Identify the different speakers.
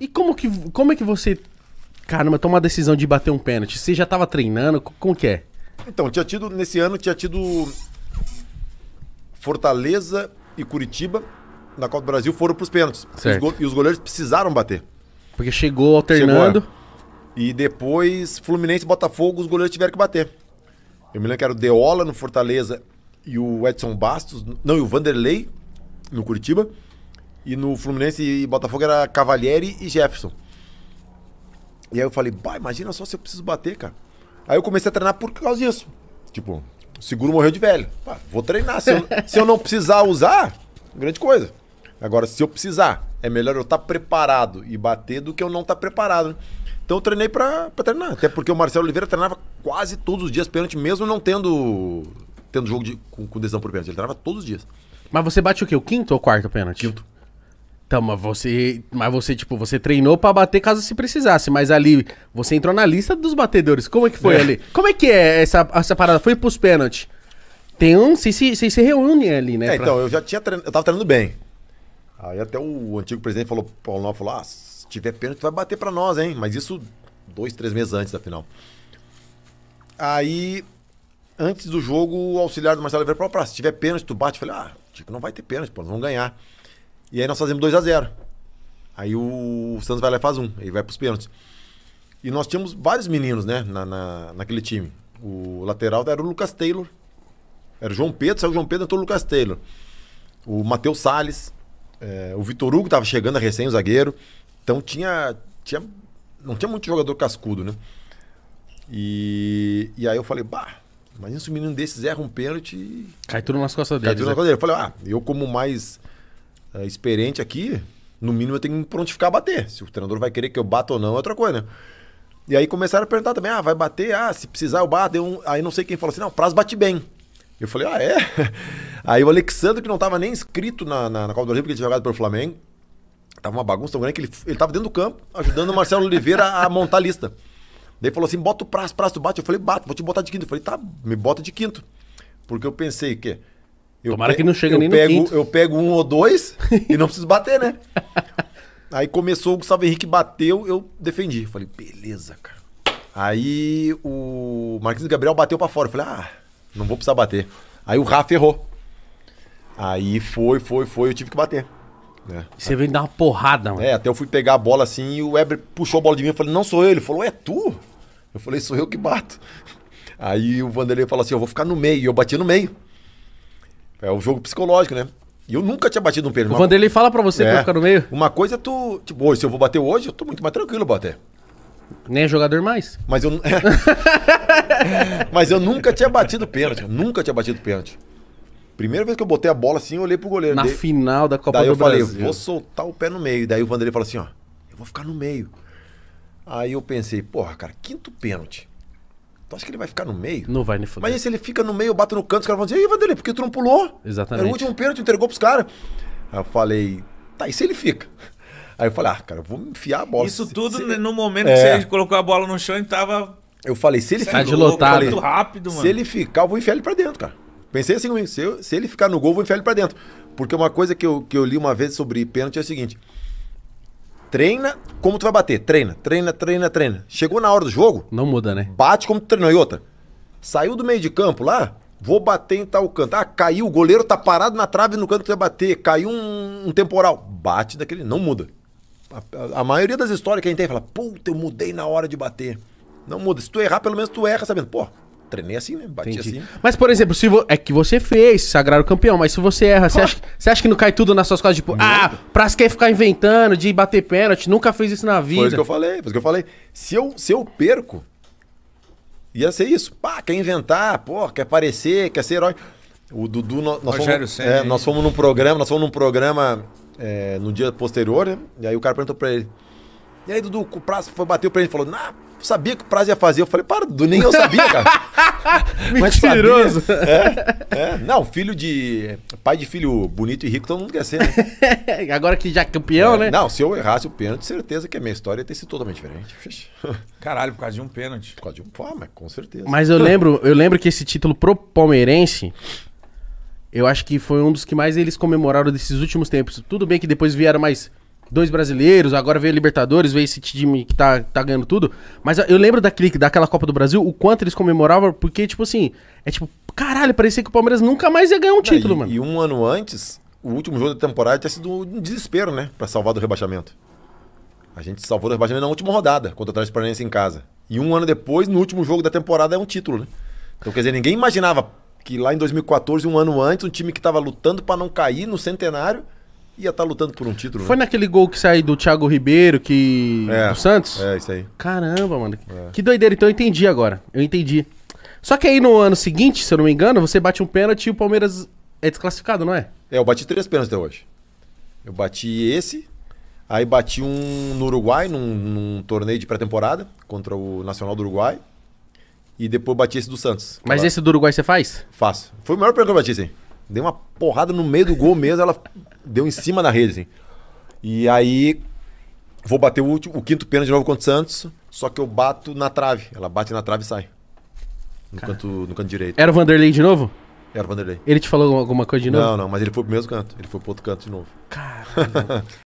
Speaker 1: E como que, como é que você, caramba, toma a decisão de bater um pênalti? Você já tava treinando? Como que é?
Speaker 2: Então, tinha tido, nesse ano, tinha tido Fortaleza e Curitiba na Copa do Brasil foram pros pênaltis. E os, e os goleiros precisaram bater.
Speaker 1: Porque chegou alternando. Chegou,
Speaker 2: é. e depois, Fluminense e Botafogo, os goleiros tiveram que bater. Eu me lembro que era o Deola no Fortaleza e o Edson Bastos, não, e o Vanderlei no Curitiba. E no Fluminense e Botafogo era Cavalieri e Jefferson. E aí eu falei, pá, imagina só se eu preciso bater, cara. Aí eu comecei a treinar por causa disso. Tipo, o seguro morreu de velho. Pá, vou treinar. Se eu, se eu não precisar usar, grande coisa. Agora, se eu precisar, é melhor eu estar tá preparado e bater do que eu não estar tá preparado. Né? Então eu treinei pra, pra treinar. Até porque o Marcelo Oliveira treinava quase todos os dias pênalti, mesmo não tendo tendo jogo de, com, com decisão por pênalti. Ele treinava todos os dias.
Speaker 1: Mas você bate o quê? O quinto ou quarto pênalti? Quinto. Então, mas você, mas você, tipo, você treinou para bater caso se precisasse, mas ali você entrou na lista dos batedores. Como é que foi é. ali? Como é que é essa, essa parada? Foi pros pênaltis? Tem um. Vocês se, se, se reúnem ali, né? É,
Speaker 2: pra... então, eu já tinha treinado, eu tava treinando bem. Aí até o antigo presidente falou, Paulo Nova falou: ah, se tiver pênalti, vai bater para nós, hein? Mas isso dois, três meses antes da final. Aí, antes do jogo, o auxiliar do Marcelo Oliveira falou: se tiver pênalti, tu bate. Eu falei: ah, tipo, não vai ter pênalti, pô, nós vamos ganhar. E aí nós fazemos 2 a 0 Aí o Santos vai lá e faz um, Ele vai pros pênaltis. E nós tínhamos vários meninos, né, na, na, naquele time. O lateral era o Lucas Taylor. Era o João Pedro, saiu o João Pedro, entrou o Lucas Taylor. O Matheus Salles. É, o Vitor Hugo tava chegando recém, o zagueiro. Então tinha, tinha. Não tinha muito jogador cascudo, né? E, e aí eu falei, bah, imagina se um menino desses erra um pênalti.
Speaker 1: Cai tudo nas costas dele. Cai tudo nas né? costas dele. Eu falei,
Speaker 2: ah, eu como mais é, experiente aqui, no mínimo eu tenho que me prontificar a bater. Se o treinador vai querer que eu bata ou não, é outra coisa, né? E aí começaram a perguntar também, ah, vai bater? Ah, se precisar eu bato. Um... Aí não sei quem falou assim, não, prazo bate bem. Eu falei, ah, é? Aí o Alexandre, que não estava nem inscrito na, na, na Copa do Brasil, porque ele tinha jogado pelo Flamengo, tava uma bagunça tão grande que ele, ele tava dentro do campo, ajudando o Marcelo Oliveira a, a montar a lista. Daí falou assim, bota o prazo, prazo, tu bate. Eu falei, bato, vou te botar de quinto. Eu falei, tá, me bota de quinto. Porque eu pensei que eu Tomara que não chegue eu nem pego, no quinto. Eu pego um ou dois e não preciso bater, né? Aí começou o Gustavo Henrique, bateu, eu defendi. Falei, beleza, cara. Aí o Marquinhos Gabriel bateu para fora. falei, ah, não vou precisar bater. Aí o Rafa errou. Aí foi, foi, foi, eu tive que bater. É. Você veio dar uma porrada, mano. É, até eu fui pegar a bola assim e o Weber puxou a bola de mim. Eu falei, não sou eu. Ele falou, é tu? Eu falei, sou eu que bato. Aí o Vanderlei falou assim, eu vou ficar no meio. E eu bati no meio. É o jogo psicológico, né? E eu nunca tinha batido um pênalti. O Vanderlei fala pra você é. pra ficar no meio. Uma coisa é tu. Tipo, hoje, se eu vou bater hoje, eu tô muito mais tranquilo, bater. Nem é jogador mais. Mas eu. Mas eu nunca tinha batido pênalti. Nunca tinha batido pênalti. Primeira vez que eu botei a bola assim, eu olhei pro goleiro. Na final da Copa daí do Brasil. Daí eu falei, vou soltar o pé no meio. Daí o Vanderlei falou assim, ó, eu vou ficar no meio. Aí eu pensei, porra, cara, quinto pênalti. Tu acha que ele vai ficar no meio? Não vai, nem foder. Mas se ele fica no meio, bate no canto, os caras vão dizer, ei, Vanderlei, porque tu não pulou? Exatamente. Era o último pênalti, entregou pros caras. Aí eu falei, tá, e se ele fica? Aí eu falei, ah, cara, vou enfiar a bola. Isso se, tudo se... no momento é. que você colocou a bola no chão e tava. Eu falei, se ele ficar. de lotado. Muito rápido, mano. Se ele ficar, eu vou enfiar ele pra dentro, cara. Pensei assim comigo, se, eu, se ele ficar no gol, eu vou enfiar ele pra dentro. Porque uma coisa que eu, que eu li uma vez sobre pênalti é o seguinte: Treina como tu vai bater. Treina, treina, treina, treina. Chegou na hora do jogo. Não muda, né? Bate como tu treinou. E outra. Saiu do meio de campo lá, vou bater em tal canto. Ah, caiu, o goleiro tá parado na trave no canto que tu vai bater. Caiu um, um temporal. Bate daquele. Não muda. A, a, maioria das histórias que a gente tem fala, puta, eu mudei na hora de bater. Não muda. Se tu errar, pelo menos tu erra sabendo, pô, treinei assim mesmo, né? bati Entendi. assim.
Speaker 1: Mas, por exemplo, se vo... é que você fez sagrado campeão, mas se você erra, você acha, que, você acha que não cai tudo nas suas costas? Tipo, Muito. ah, Praz quer ficar inventando de bater pênalti, nunca
Speaker 2: fez isso na vida. Foi isso que eu falei, foi isso que eu falei. Se eu, se eu perco, ia ser isso. Pá, quer inventar, pô, quer aparecer, quer ser herói. O Dudu, nós, nós fomos, é, nós fomos num programa, nós fomos num programa é, no dia posterior, né? E aí o cara perguntou pra ele. E aí, Dudu, o Prazo foi bater o ele e falou: não sabia que o prazo ia fazer. Eu falei, para, do nem eu sabia, cara. Mentiroso. Sabia. É, é. Não, filho de. Pai de filho bonito e rico, todo mundo quer ser, né? Agora que já é campeão, é. né? Não, se eu errasse o pênalti, certeza que a minha história ia ter sido totalmente diferente. Caralho, por causa de um pênalti. Por causa de um. pô mas com certeza. Mas eu lembro,
Speaker 1: eu lembro que esse título pro palmeirense. Eu acho que foi um dos que mais eles comemoraram desses últimos tempos. Tudo bem que depois vieram mais dois brasileiros, agora veio a Libertadores, veio esse time que tá, tá ganhando tudo. Mas eu lembro da clique, daquela Copa do Brasil, o quanto eles
Speaker 2: comemoravam, porque, tipo assim, é tipo, caralho, parecia que o Palmeiras nunca mais ia ganhar um título, Não, e, mano. E um ano antes, o último jogo da temporada tinha sido um desespero, né? Pra salvar do rebaixamento. A gente salvou do rebaixamento na última rodada, contra o Atlético Paranaense em casa. E um ano depois, no último jogo da temporada, é um título, né? Então, quer dizer, ninguém imaginava que lá em 2014, um ano antes, um time que estava lutando para não cair no centenário ia estar tá lutando por um título. Foi
Speaker 1: né? naquele gol que saiu do Thiago Ribeiro, que. É, do Santos? É, isso aí. Caramba, mano. É. Que doideira. Então eu entendi agora. Eu entendi. Só que aí no ano seguinte, se eu não me engano, você bate um pênalti e o Palmeiras é desclassificado, não é?
Speaker 2: É, eu bati três pênaltis até hoje. Eu bati esse, aí bati um no Uruguai, num, num torneio de pré-temporada, contra o Nacional do Uruguai. E depois bati esse do Santos. Mas lá. esse do Uruguai você faz? Faço. Foi o maior pênalti que eu bati, sim. Deu uma porrada no meio do gol mesmo, ela deu em cima da rede. Assim. E aí vou bater o último, o quinto pênalti de novo contra o Santos, só que eu bato na trave. Ela bate na trave e sai. No, canto, no canto direito. Era o Vanderlei
Speaker 1: de novo? Era o Vanderlei. Ele te falou alguma coisa de novo? Não, não,
Speaker 2: mas ele foi pro mesmo canto. Ele foi pro outro canto de novo. Cara.